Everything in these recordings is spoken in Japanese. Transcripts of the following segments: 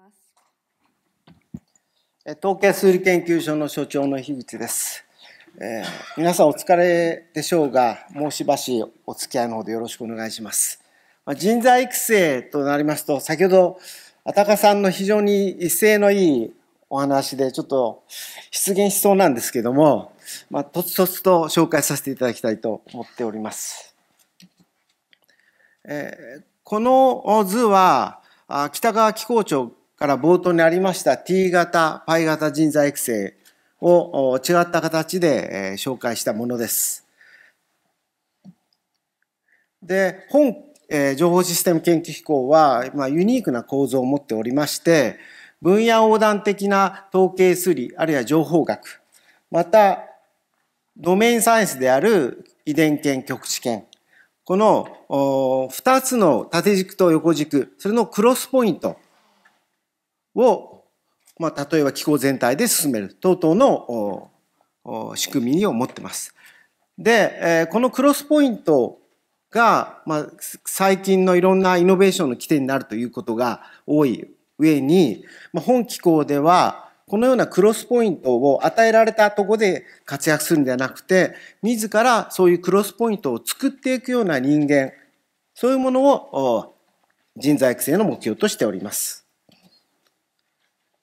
ます。統計数理研究所の所長の樋口です。えー、皆さんお疲れでしょうが、もうしばしお付き合いのほどよろしくお願いします。まあ、人材育成となりますと、先ほど、あたかさんの非常に一斉のいいお話で、ちょっと出現しそうなんですけども、まあ、とつとつと紹介させていただきたいと思っております。えー、この図は、北川機構長から冒頭にありました T 型、π 型人材育成を違った形で紹介したものです。で、本、情報システム研究機構は、まあ、ユニークな構造を持っておりまして、分野横断的な統計推理、あるいは情報学、また、ドメインサイエンスである遺伝研、局地研、この2つの縦軸と横軸、それのクロスポイント、を、まあ、例えば気候全体で進める等々の仕組みを持ってます。で、このクロスポイントが、まあ、最近のいろんなイノベーションの起点になるということが多い上に、まあ、本機構ではこのようなクロスポイントを与えられたとこで活躍するんではなくて自らそういうクロスポイントを作っていくような人間そういうものを人材育成の目標としております。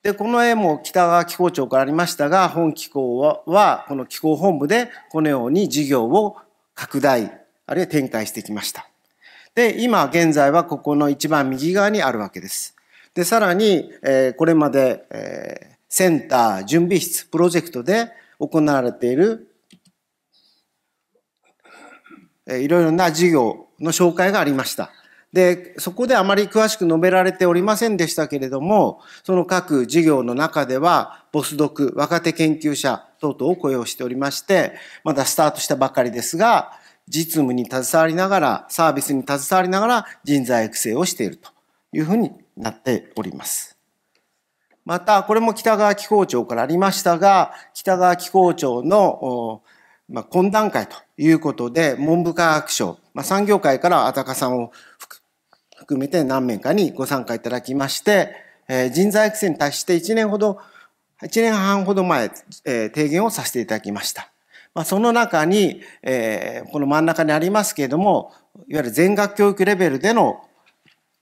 でこの絵も北川機構庁からありましたが本機構はこの機構本部でこのように事業を拡大あるいは展開してきました。で今現在はここの一番右側にあるわけです。でさらに、えこれまで、えセンター準備室プロジェクトで行われているいろいろな事業の紹介がありました。で、そこであまり詳しく述べられておりませんでしたけれども、その各事業の中では、ボスドク、若手研究者等々を雇用しておりまして、まだスタートしたばかりですが、実務に携わりながら、サービスに携わりながら人材育成をしているというふうになっております。また、これも北川機構庁からありましたが、北川機構庁のまあ、懇談会ということで、文部科学省、まあ、産業界からあたかさんを含めて何名かにご参加いただきまして、え人材育成に対して1年ほど、1年半ほど前、え提言をさせていただきました。まあ、その中に、えこの真ん中にありますけれども、いわゆる全学教育レベルでの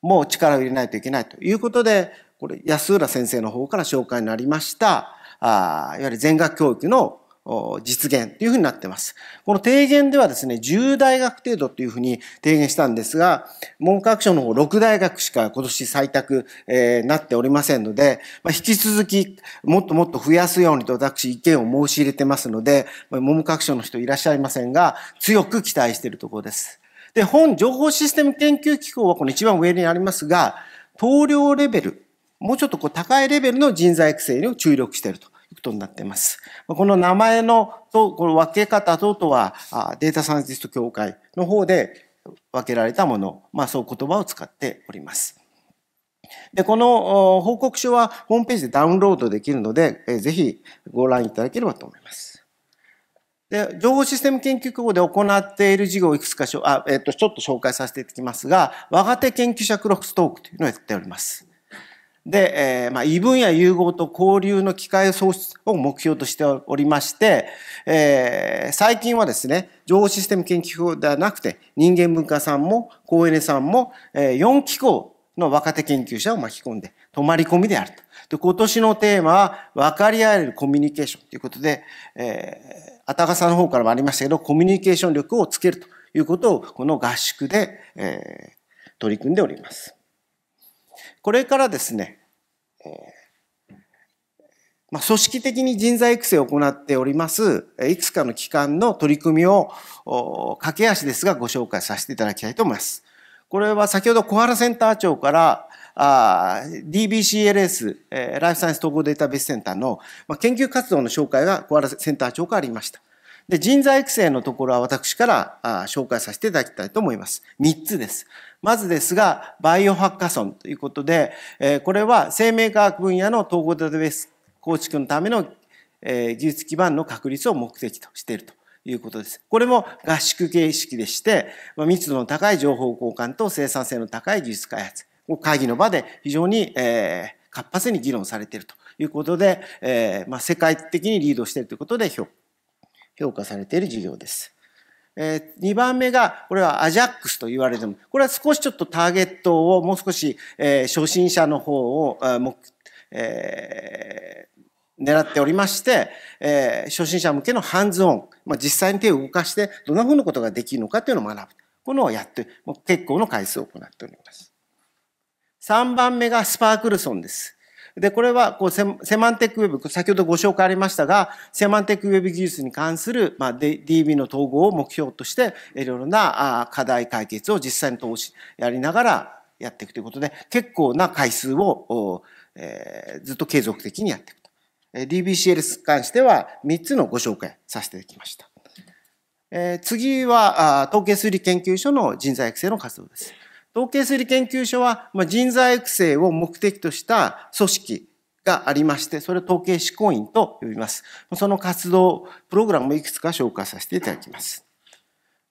もう力を入れないといけないということで、これ安浦先生の方から紹介になりました、あいわゆる全学教育の実現というふうになっています。この提言ではですね、10大学程度というふうに提言したんですが、文科学省の方6大学しか今年採択、えー、なっておりませんので、まあ、引き続きもっともっと増やすようにと私意見を申し入れてますので、文科学省の人いらっしゃいませんが、強く期待しているところです。で、本情報システム研究機構はこの一番上にありますが、統領レベル、もうちょっとこう高いレベルの人材育成に注力していると。いうことになっています。この名前のと、この分け方等とは、データサイエンティスト協会の方で分けられたもの、まあそう言葉を使っております。で、この報告書はホームページでダウンロードできるので、ぜひご覧いただければと思います。で、情報システム研究機構で行っている事業をいくつかしょ、あ、えっ、と、ちょっと紹介させていただきますが、我が手研究者クロストークというのをやっております。で、えー、まあ、異分野融合と交流の機会創出を目標としておりまして、えー、最近はですね、情報システム研究法ではなくて、人間文化さんも、高エネさんも、えー、4機構の若手研究者を巻き込んで、泊まり込みであると。で、今年のテーマは、分かり合えるコミュニケーションということで、えー、あたかさんの方からもありましたけど、コミュニケーション力をつけるということを、この合宿で、えー、取り組んでおります。これからですね、えまあ、組織的に人材育成を行っております、いくつかの機関の取り組みを、駆け足ですがご紹介させていただきたいと思います。これは先ほど小原センター長から、DBCLS、えライフサイエンス統合データベースセンターの、ま研究活動の紹介が小原センター長からありました。で、人材育成のところは私から紹介させていただきたいと思います。3つです。まずですが、バイオハッカソンということで、これは生命科学分野の統合データベース構築のための、技術基盤の確立を目的としていると。いうことです。これも合宿形式でして、密度の高い情報交換と生産性の高い技術開発を会議の場で非常に、活発に議論されているということで、世界的にリードしているということで評価評価されている事業です。えー、2番目が、これはアジャックスと言われても、これは少しちょっとターゲットをもう少し、えー、初心者の方を、えー、狙っておりまして、えー、初心者向けのハンズオン、まあ、実際に手を動かして、どんなふうなことができるのかというのを学ぶ。このをやって、もう結構の回数を行っております。3番目がスパークルソンです。で、これはこうセマンテックウェブ、先ほどご紹介ありましたが、セマンテックウェブ技術に関する、まあ、DB の統合を目標として、いろいろな課題解決を実際に投資やりながらやっていくということで、結構な回数を、えずっと継続的にやっていくと。DBCL に関しては3つのご紹介させていただきました。え次は、統計数理研究所の人材育成の活動です。統計推理研究所は、まあ、人材育成を目的とした組織がありまして、それを統計執行員と呼びます。その活動、プログラムをいくつか紹介させていただきます。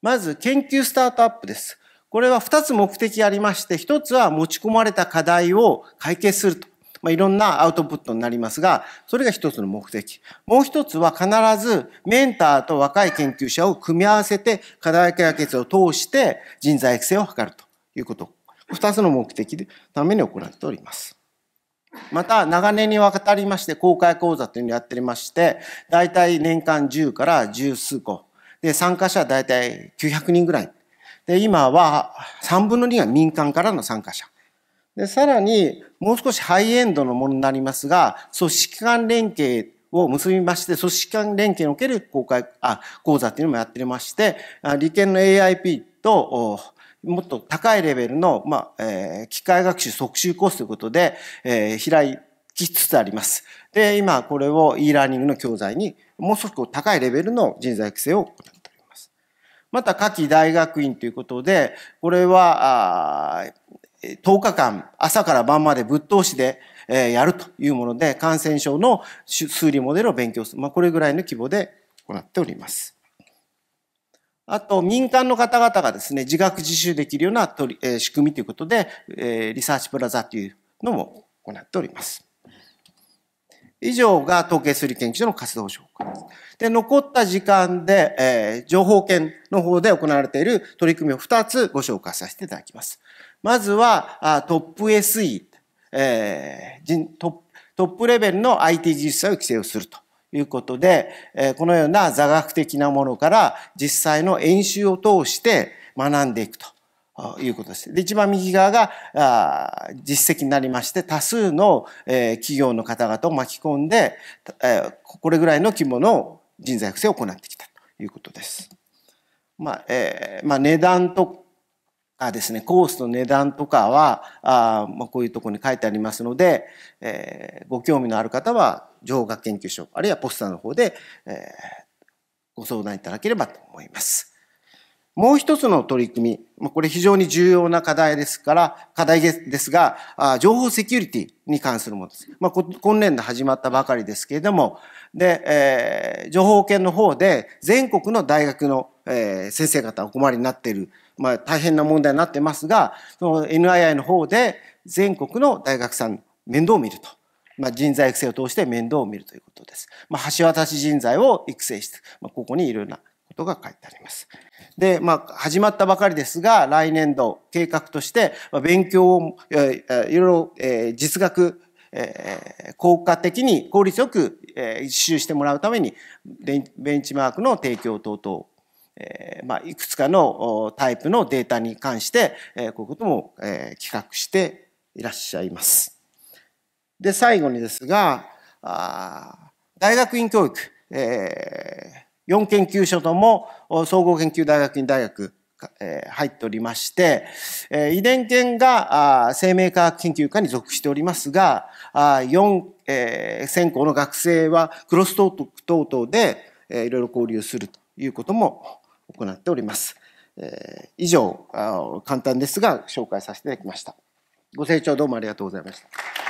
まず、研究スタートアップです。これは2つ目的がありまして、1つは持ち込まれた課題を解決すると。まあ、いろんなアウトプットになりますが、それが一つの目的。もう一つは必ずメンターと若い研究者を組み合わせて課題解決を通して人材育成を図ると。いうこと2つの目的のために行っております。また長年にわたりまして公開講座というのをやっておりまして大体年間10から十数個で参加者は大体900人ぐらいで今は3分の2が民間からの参加者でさらにもう少しハイエンドのものになりますが組織間連携を結びまして、組織間連携における公開あ講座というのもやっておりまして、理研の AIP ともっと高いレベルの、まあ、えー、機械学習即習コースということで、えー、開きつつあります。で、今これを e ラーニングの教材にもう少し高いレベルの人材育成を行っております。また、夏季大学院ということで、これは、10日間、朝から晩までぶっ通しで、えやるというもので、感染症の数理モデルを勉強する。まあ、これぐらいの規模で行っております。あと、民間の方々がですね、自学自習できるような取り、えー、仕組みということで、えー、リサーチプラザというのも行っております。以上が統計数理研究所の活動紹介です。で、残った時間で、えー、情報研の方で行われている取り組みを2つご紹介させていただきます。まずは、あトップ SE、えー、トップレベルの IT 実際を規制をすると。いうことで、このような座学的なものから実際の演習を通して学んでいくということです。で、一番右側が実績になりまして、多数の企業の方々を巻き込んで、これぐらいの規模の人材育成を行ってきたということです。まあ、えー、まあ、値段とがですね、コースの値段とかは、あまあ、こういうところに書いてありますので、えー、ご興味のある方は、情報学研究所、あるいはポスターの方で、えー、ご相談いただければと思います。もう一つの取り組み、まあ、これ非常に重要な課題ですから、課題ですが、あ情報セキュリティに関するものです。まあ、今年度始まったばかりですけれども、で、えー、情報保険の方で全国の大学の、えー、先生方お困りになっているまあ、大変な問題になってますが、その NII の方で全国の大学さん面倒を見ると。まあ、人材育成を通して面倒を見るということです。まあ、橋渡し人材を育成して、まあ、ここにいろいろなことが書いてあります。で、まあ、始まったばかりですが、来年度計画として、まあ、勉強を、いろいろ、えー、実学、えー、効果的に効率よく、えー、一周してもらうために、ベンチマークの提供等々えー、まあ、いくつかのタイプのデータに関して、えー、こういうことも、えー、企画していらっしゃいます。で、最後にですが、あ大学院教育、えー、4研究所とも総合研究大学院大学、えー、入っておりまして、えー、遺伝研があ生命科学研究科に属しておりますが、あ4、えー、専攻の学生はクロストーク等々で、えー、いろいろ交流するということも行っております。えー、以上、簡単ですが紹介させていただきました。ご清聴どうもありがとうございました。